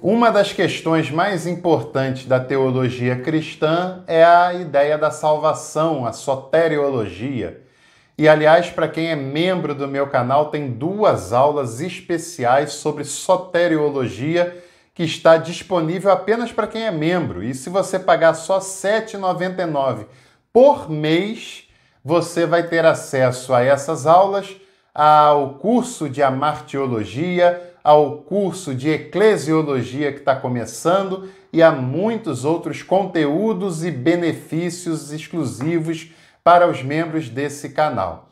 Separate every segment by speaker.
Speaker 1: Uma das questões mais importantes da teologia cristã é a ideia da salvação, a soteriologia. E aliás, para quem é membro do meu canal, tem duas aulas especiais sobre soteriologia que está disponível apenas para quem é membro. E se você pagar só R$ 7,99 por mês, você vai ter acesso a essas aulas, ao curso de amar teologia, ao curso de Eclesiologia que está começando e a muitos outros conteúdos e benefícios exclusivos para os membros desse canal.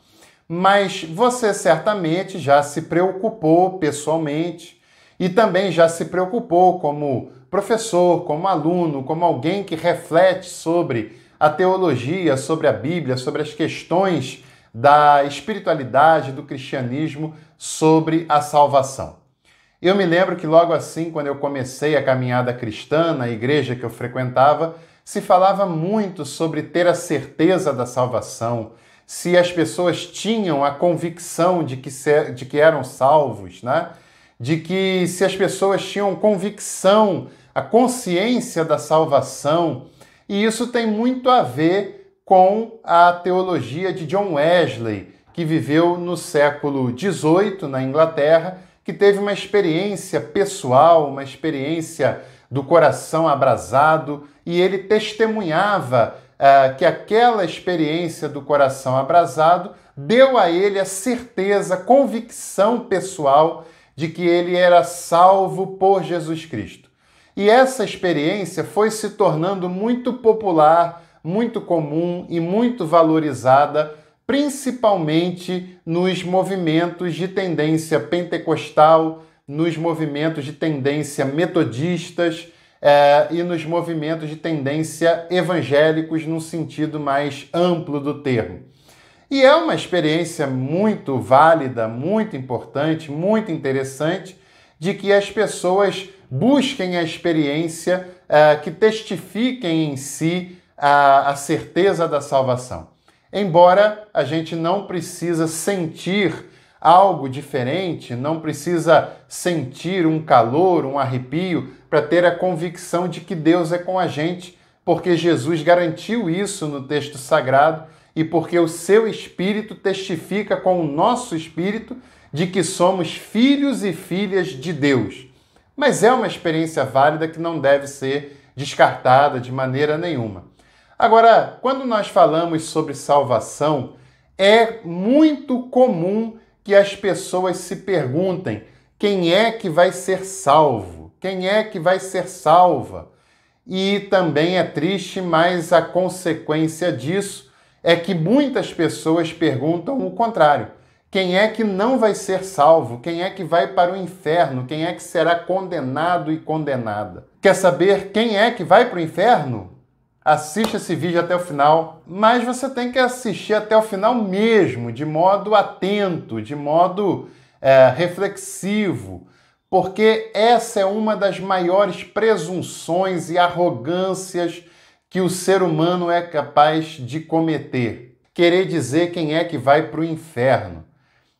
Speaker 1: Mas você certamente já se preocupou pessoalmente e também já se preocupou como professor, como aluno, como alguém que reflete sobre a teologia, sobre a Bíblia, sobre as questões da espiritualidade, do cristianismo, sobre a salvação. Eu me lembro que logo assim, quando eu comecei a caminhada cristã na igreja que eu frequentava, se falava muito sobre ter a certeza da salvação, se as pessoas tinham a convicção de que, de que eram salvos, né? de que se as pessoas tinham convicção, a consciência da salvação. E isso tem muito a ver com a teologia de John Wesley, que viveu no século XVIII na Inglaterra que teve uma experiência pessoal, uma experiência do coração abrasado, e ele testemunhava uh, que aquela experiência do coração abrasado deu a ele a certeza, a convicção pessoal de que ele era salvo por Jesus Cristo. E essa experiência foi se tornando muito popular, muito comum e muito valorizada principalmente nos movimentos de tendência pentecostal, nos movimentos de tendência metodistas é, e nos movimentos de tendência evangélicos, num sentido mais amplo do termo. E é uma experiência muito válida, muito importante, muito interessante, de que as pessoas busquem a experiência é, que testifiquem em si a certeza da salvação. Embora a gente não precisa sentir algo diferente, não precisa sentir um calor, um arrepio para ter a convicção de que Deus é com a gente, porque Jesus garantiu isso no texto sagrado e porque o seu espírito testifica com o nosso espírito de que somos filhos e filhas de Deus. Mas é uma experiência válida que não deve ser descartada de maneira nenhuma. Agora, quando nós falamos sobre salvação, é muito comum que as pessoas se perguntem: quem é que vai ser salvo? Quem é que vai ser salva? E também é triste, mas a consequência disso é que muitas pessoas perguntam o contrário: quem é que não vai ser salvo? Quem é que vai para o inferno? Quem é que será condenado e condenada? Quer saber quem é que vai para o inferno? Assista esse vídeo até o final, mas você tem que assistir até o final mesmo, de modo atento, de modo é, reflexivo, porque essa é uma das maiores presunções e arrogâncias que o ser humano é capaz de cometer. Querer dizer quem é que vai para o inferno.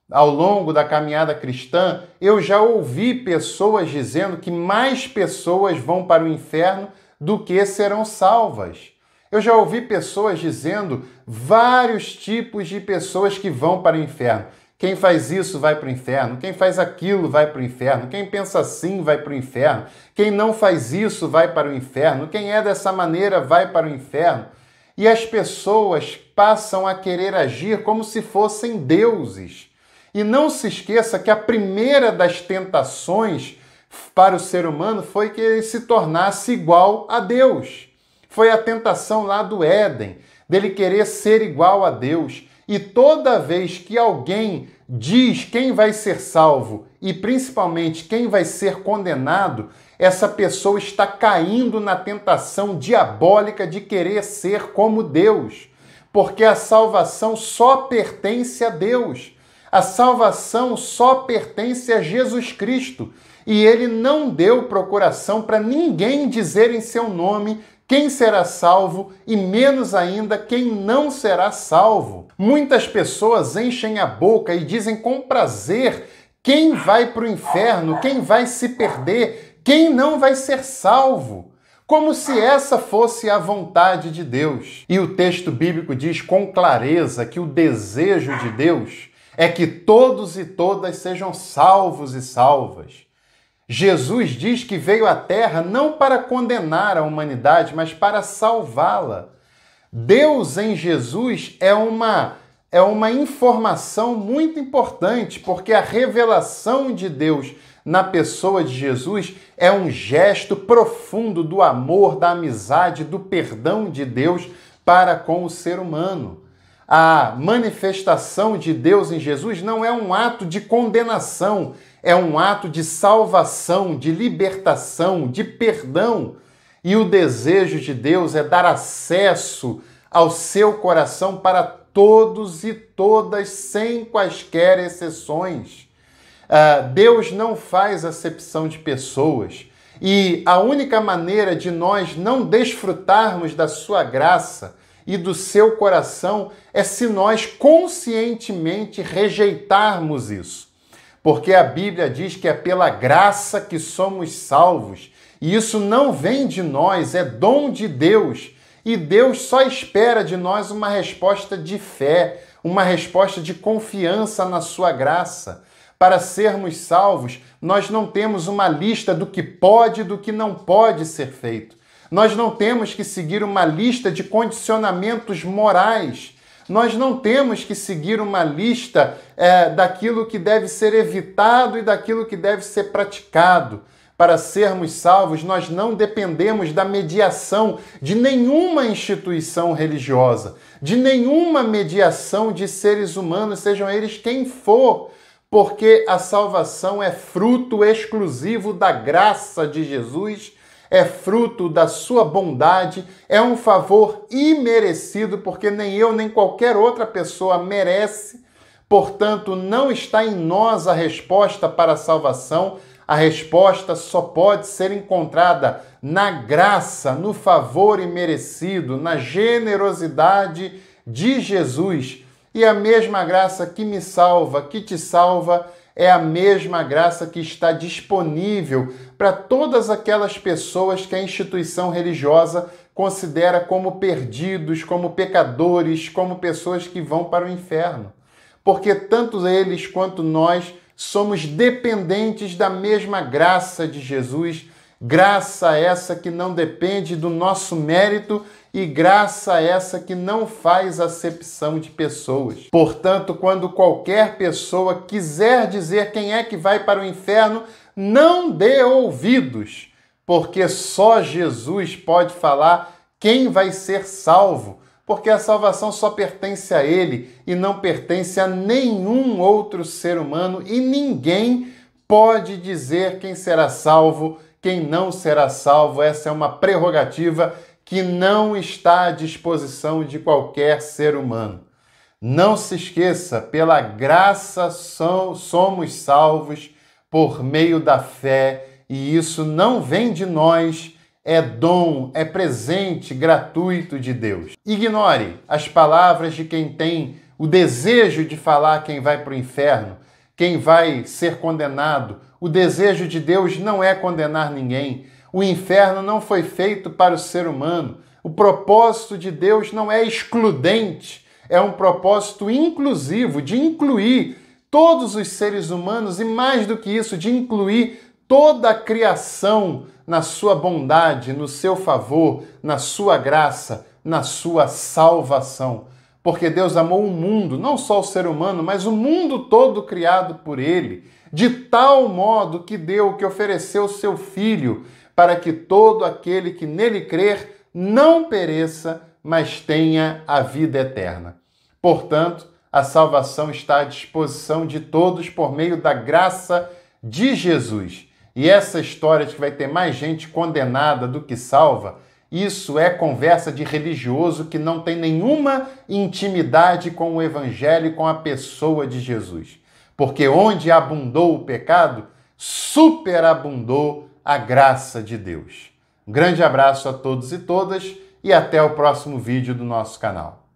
Speaker 1: Ao longo da caminhada cristã, eu já ouvi pessoas dizendo que mais pessoas vão para o inferno do que serão salvas. Eu já ouvi pessoas dizendo vários tipos de pessoas que vão para o inferno. Quem faz isso vai para o inferno, quem faz aquilo vai para o inferno, quem pensa assim vai para o inferno, quem não faz isso vai para o inferno, quem é dessa maneira vai para o inferno. E as pessoas passam a querer agir como se fossem deuses. E não se esqueça que a primeira das tentações para o ser humano foi que ele se tornasse igual a Deus. Foi a tentação lá do Éden, dele querer ser igual a Deus. E toda vez que alguém diz quem vai ser salvo e principalmente quem vai ser condenado, essa pessoa está caindo na tentação diabólica de querer ser como Deus, porque a salvação só pertence a Deus. A salvação só pertence a Jesus Cristo e ele não deu procuração para ninguém dizer em seu nome quem será salvo e menos ainda quem não será salvo. Muitas pessoas enchem a boca e dizem com prazer quem vai para o inferno, quem vai se perder, quem não vai ser salvo. Como se essa fosse a vontade de Deus. E o texto bíblico diz com clareza que o desejo de Deus é que todos e todas sejam salvos e salvas. Jesus diz que veio à Terra não para condenar a humanidade, mas para salvá-la. Deus em Jesus é uma é uma informação muito importante, porque a revelação de Deus na pessoa de Jesus é um gesto profundo do amor, da amizade, do perdão de Deus para com o ser humano a manifestação de Deus em Jesus não é um ato de condenação, é um ato de salvação, de libertação, de perdão. E o desejo de Deus é dar acesso ao seu coração para todos e todas, sem quaisquer exceções. Ah, Deus não faz acepção de pessoas. E a única maneira de nós não desfrutarmos da sua graça e do seu coração é se nós conscientemente rejeitarmos isso. Porque a Bíblia diz que é pela graça que somos salvos. E isso não vem de nós, é dom de Deus. E Deus só espera de nós uma resposta de fé, uma resposta de confiança na Sua graça. Para sermos salvos, nós não temos uma lista do que pode e do que não pode ser feito. Nós não temos que seguir uma lista de condicionamentos morais. Nós não temos que seguir uma lista é, daquilo que deve ser evitado e daquilo que deve ser praticado. Para sermos salvos, nós não dependemos da mediação de nenhuma instituição religiosa, de nenhuma mediação de seres humanos, sejam eles quem for, porque a salvação é fruto exclusivo da graça de Jesus é fruto da sua bondade, é um favor imerecido, porque nem eu nem qualquer outra pessoa merece. Portanto, não está em nós a resposta para a salvação, a resposta só pode ser encontrada na graça, no favor imerecido, na generosidade de Jesus. E a mesma graça que me salva, que te salva, é a mesma graça que está disponível para todas aquelas pessoas que a instituição religiosa considera como perdidos, como pecadores, como pessoas que vão para o inferno. Porque tanto eles quanto nós somos dependentes da mesma graça de Jesus graça é essa que não depende do nosso mérito e graça é essa que não faz acepção de pessoas. Portanto, quando qualquer pessoa quiser dizer quem é que vai para o inferno, não dê ouvidos, porque só Jesus pode falar quem vai ser salvo, porque a salvação só pertence a Ele e não pertence a nenhum outro ser humano e ninguém pode dizer quem será salvo quem não será salvo. Essa é uma prerrogativa que não está à disposição de qualquer ser humano. Não se esqueça, pela graça somos salvos por meio da fé, e isso não vem de nós, é dom, é presente gratuito de Deus. Ignore as palavras de quem tem o desejo de falar quem vai para o inferno, quem vai ser condenado. O desejo de Deus não é condenar ninguém. O inferno não foi feito para o ser humano. O propósito de Deus não é excludente, é um propósito inclusivo, de incluir todos os seres humanos e, mais do que isso, de incluir toda a criação na sua bondade, no seu favor, na sua graça, na sua salvação. Porque Deus amou o mundo, não só o ser humano, mas o mundo todo criado por ele, de tal modo que deu, que ofereceu seu filho, para que todo aquele que nele crer não pereça, mas tenha a vida eterna. Portanto, a salvação está à disposição de todos por meio da graça de Jesus. E essa história de que vai ter mais gente condenada do que salva isso é conversa de religioso que não tem nenhuma intimidade com o Evangelho, com a pessoa de Jesus. Porque onde abundou o pecado, superabundou a graça de Deus. Um grande abraço a todos e todas e até o próximo vídeo do nosso canal.